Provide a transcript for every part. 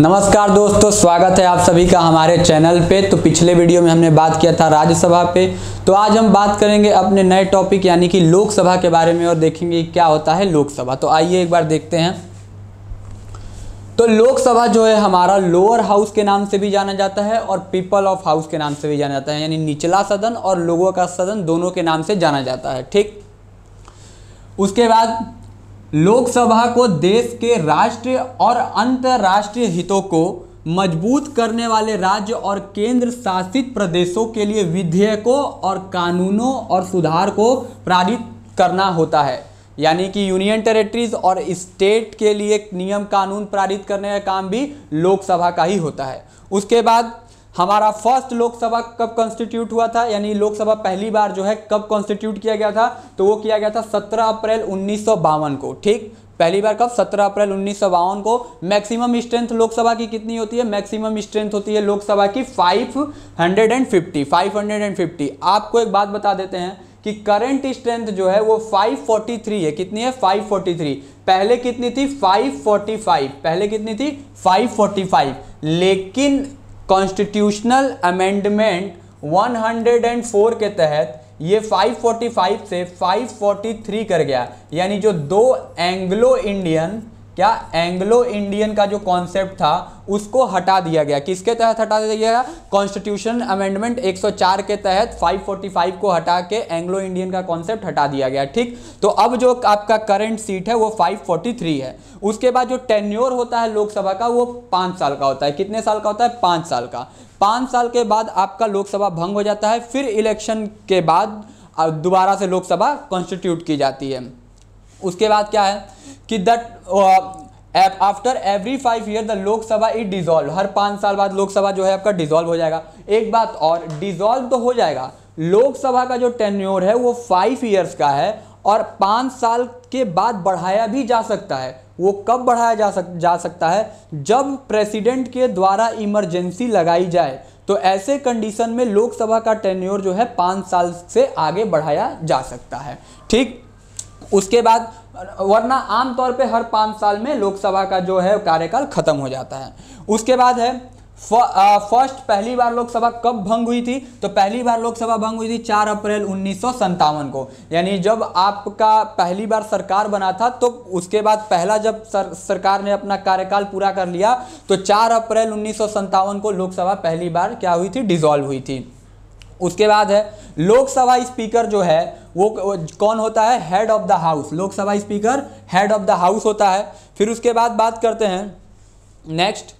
नमस्कार दोस्तों स्वागत है आप सभी का हमारे चैनल पे तो पिछले वीडियो में हमने बात किया था राज्यसभा पे तो आज हम बात करेंगे अपने नए टॉपिक यानी कि लोकसभा के बारे में और देखेंगे क्या होता है लोकसभा तो आइए एक बार देखते हैं तो लोकसभा जो है हमारा लोअर हाउस के नाम से भी जाना जाता है और पीपल ऑफ हाउस के नाम से भी जाना जाता है यानी निचला सदन और लोगों का सदन दोनों के नाम से जाना जाता है ठीक उसके बाद लोकसभा को देश के राष्ट्रीय और अंतर्राष्ट्रीय हितों को मजबूत करने वाले राज्य और केंद्र शासित प्रदेशों के लिए विधेयकों और कानूनों और सुधार को पारित करना होता है यानी कि यूनियन टेरिटरीज और स्टेट के लिए नियम कानून पारित करने का काम भी लोकसभा का ही होता है उसके बाद हमारा फर्स्ट लोकसभा कब कॉन्स्टिट्यूट हुआ था यानी लोकसभा पहली बार जो है कब कॉन्स्टिट्यूट किया गया था तो वो किया गया था 17 अप्रैल उन्नीस को ठीक पहली बार कब 17 अप्रैल उन्नीस को मैक्सिमम स्ट्रेंथ लोकसभा की कितनी होती है मैक्सिमम स्ट्रेंथ होती है लोकसभा की 550 550 आपको एक बात बता देते हैं कि करंट स्ट्रेंथ जो है वो 543 है कितनी है 543 पहले कितनी थी 545 पहले कितनी थी 545 लेकिन कॉन्स्टिट्यूशनल अमेंडमेंट 104 के तहत ये 545 से 543 कर गया यानी जो दो एंग्लो इंडियन क्या एंग्लो इंडियन का जो कॉन्सेप्ट था उसको हटा दिया गया किसके तहत हटा दिया गया कॉन्स्टिट्यूशन अमेंडमेंट 104 के तहत 545 को हटा के एंग्लो इंडियन का कॉन्सेप्ट हटा दिया गया ठीक तो अब जो आपका करंट सीट है वो 543 है उसके बाद जो टेन्योर होता है लोकसभा का वो पाँच साल का होता है कितने साल का होता है पाँच साल का पाँच साल के बाद आपका लोकसभा भंग हो जाता है फिर इलेक्शन के बाद दोबारा से लोकसभा कॉन्स्टिट्यूट की जाती है उसके बाद क्या है कि that after every five year the Lok Sabha is dissolve हर पाँच साल बाद लोकसभा जो है आपका डिजोल्व हो जाएगा एक बात और डिजोल्व तो हो जाएगा लोकसभा का जो टेन्योर है वो फाइव ईयर्स का है और पाँच साल के बाद बढ़ाया भी जा सकता है वो कब बढ़ाया जा सक जा सकता है जब प्रेसिडेंट के द्वारा इमरजेंसी लगाई जाए तो ऐसे कंडीशन में लोकसभा का टेन्योर जो है पाँच साल से आगे बढ़ाया जा सकता है ठीक उसके बाद वरना आमतौर पे हर पाँच साल में लोकसभा का जो है कार्यकाल खत्म हो जाता है उसके बाद है फर्स्ट पहली बार लोकसभा कब भंग हुई थी तो पहली बार लोकसभा भंग हुई थी चार अप्रैल उन्नीस को यानी जब आपका पहली बार सरकार बना था तो उसके बाद पहला जब सर, सरकार ने अपना कार्यकाल पूरा कर लिया तो चार अप्रैल उन्नीस को लोकसभा पहली बार क्या हुई थी डिजॉल्व हुई थी उसके बाद है लोकसभा स्पीकर जो है वो कौन होता है head of the house Lok Sabha speaker head of the house होता है फिर उसके बाद बात करते हैं नेक्स्ट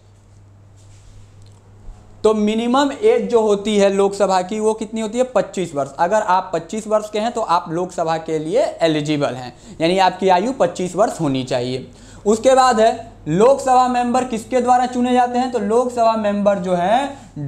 तो मिनिमम एज जो होती है लोकसभा की वो कितनी होती है 25 वर्ष अगर आप 25 वर्ष के हैं तो आप लोकसभा के लिए एलिजिबल हैं यानी आपकी आयु 25 वर्ष होनी चाहिए उसके बाद है लोकसभा मेंबर किसके द्वारा चुने जाते हैं तो लोकसभा मेंबर जो है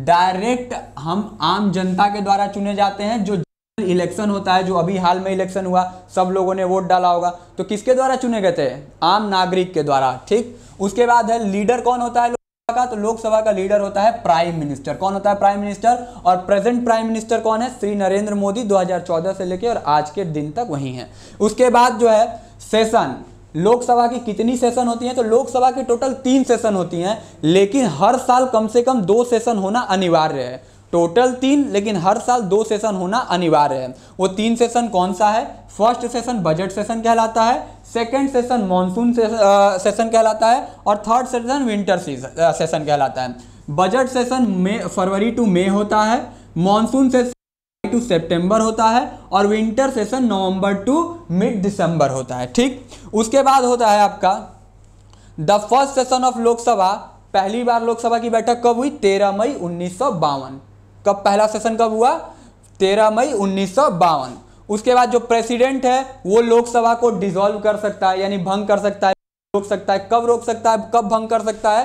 डायरेक्ट हम आम जनता के द्वारा चुने जाते हैं जो इलेक्शन होता है जो अभी हाल में इलेक्शन हुआ सब लोगों ने वोट डाला होगा तो किसके द्वारा चुने गए थे आम नागरिक के द्वारा ठीक उसके बाद है लीडर कौन होता है लोकसभा का तो लोकसभा का लीडर होता है प्राइम मिनिस्टर कौन होता है प्राइम मिनिस्टर और प्रेजेंट प्राइम मिनिस्टर कौन है श्री नरेंद्र मोदी 2014 से लेकर और आज के दिन तक वही है उसके बाद जो है सेशन लोकसभा की कितनी सेशन होती हैं तो लोकसभा की टोटल तीन सेशन होती हैं लेकिन हर साल कम से कम दो सेशन होना अनिवार्य है टोटल तीन लेकिन हर साल दो सेशन होना अनिवार्य है वो तीन सेशन कौन सा है फर्स्ट सेशन बजट सेशन कहलाता है सेकेंड सेशन मानसून सेशन कहलाता है और थर्ड सेशन विंटर सेशन कहलाता है बजट सेशन मई फरवरी टू मई होता है मानसून सेशन टू सितंबर होता है और विंटर सेशन नवंबर टू मिड दिसंबर होता है ठीक उसके बाद होता है आपका the first session of Lok Sabha पहली बार लोकसभा की बैठक कब हुई तेरह मई उन्नीस कब पहला सेशन कब हुआ तेरह मई उन्नीस उसके बाद जो प्रेसिडेंट है वो लोकसभा को डिसॉल्व कर सकता है यानी भंग कर सकता है रोक सकता है कब रोक सकता है कब भंग कर सकता है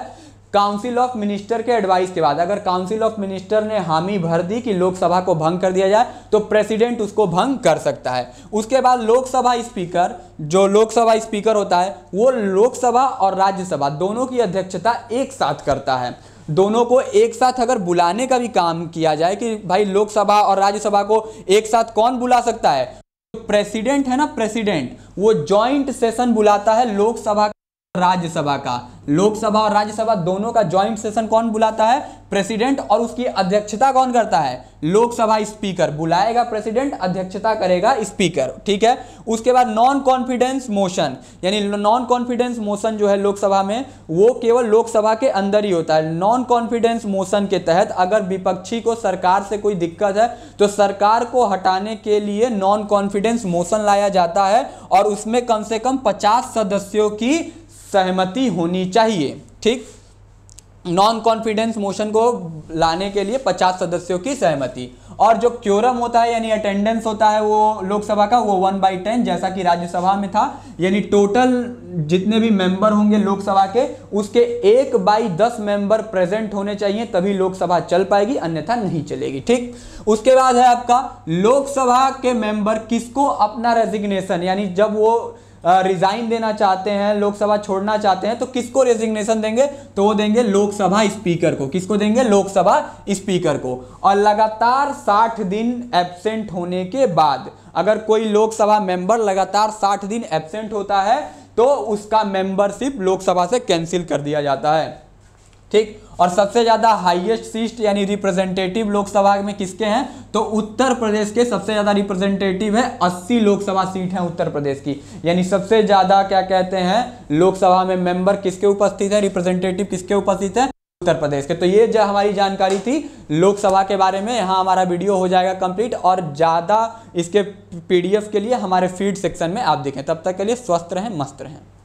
काउंसिल ऑफ मिनिस्टर के एडवाइस के बाद अगर काउंसिल ऑफ मिनिस्टर ने हामी भर दी कि लोकसभा को भंग कर दिया जाए तो प्रेसिडेंट उसको भंग कर सकता है उसके बाद लोकसभा स्पीकर जो लोकसभा स्पीकर होता है वो लोकसभा और राज्यसभा दोनों की अध्यक्षता एक साथ करता है दोनों को एक साथ अगर बुलाने का भी काम किया जाए कि भाई लोकसभा और राज्यसभा को एक साथ कौन बुला सकता है तो प्रेसिडेंट है ना प्रेसिडेंट वो ज्वाइंट सेशन बुलाता है लोकसभा राज्यसभा का लोकसभा और राज्यसभा दोनों का ज्वाइंट सेशन कौन बुलाता है प्रेसिडेंट और उसकी अध्यक्षता कौन करता है लोकसभा स्पीकर बुलाएगा प्रेसिडेंट अध्यक्षता करेगा स्पीकर ठीक है उसके बाद नॉन कॉन्फिडेंस मोशन यानी नॉन कॉन्फिडेंस मोशन जो है लोकसभा में वो केवल लोकसभा के अंदर ही होता है नॉन कॉन्फिडेंस मोशन के तहत अगर विपक्षी को सरकार से कोई दिक्कत है तो सरकार को हटाने के लिए नॉन कॉन्फिडेंस मोशन लाया जाता है और उसमें कम से कम पचास सदस्यों की सहमति होनी चाहिए ठीक नॉन कॉन्फिडेंस मोशन को लाने के लिए 50 सदस्यों की सहमति और जो क्योरम होता है यानी अटेंडेंस होता है वो लोकसभा का वो वन बाई टेन जैसा कि राज्यसभा में था यानी टोटल जितने भी मेंबर होंगे लोकसभा के उसके एक बाई दस मेंबर प्रेजेंट होने चाहिए तभी लोकसभा चल पाएगी अन्यथा नहीं चलेगी ठीक उसके बाद है आपका लोकसभा के मेंबर किसको अपना रेजिग्नेशन यानी जब वो रिजाइन देना चाहते हैं लोकसभा छोड़ना चाहते हैं तो किसको रेजिग्नेशन देंगे तो वो देंगे लोकसभा स्पीकर को किसको देंगे लोकसभा स्पीकर को और लगातार साठ दिन एबसेंट होने के बाद अगर कोई लोकसभा मेंबर लगातार साठ दिन एबसेंट होता है तो उसका मेंबरशिप लोकसभा से कैंसिल कर दिया जाता है ठीक और सबसे ज़्यादा हाईएस्ट सीट यानी रिप्रेजेंटेटिव लोकसभा में किसके हैं तो उत्तर प्रदेश के सबसे ज़्यादा रिप्रेजेंटेटिव है 80 लोकसभा सीट है उत्तर प्रदेश की यानी सबसे ज़्यादा क्या कहते हैं लोकसभा में मेंबर किसके उपस्थित है रिप्रेजेंटेटिव किसके उपस्थित है उत्तर प्रदेश के तो ये जो हमारी जानकारी थी लोकसभा के बारे में यहाँ हमारा वीडियो हो जाएगा कंप्लीट और ज़्यादा इसके पीडीएफ के लिए हमारे फीड सेक्शन में आप देखें तब तक के लिए स्वस्थ रहें मस्त रहें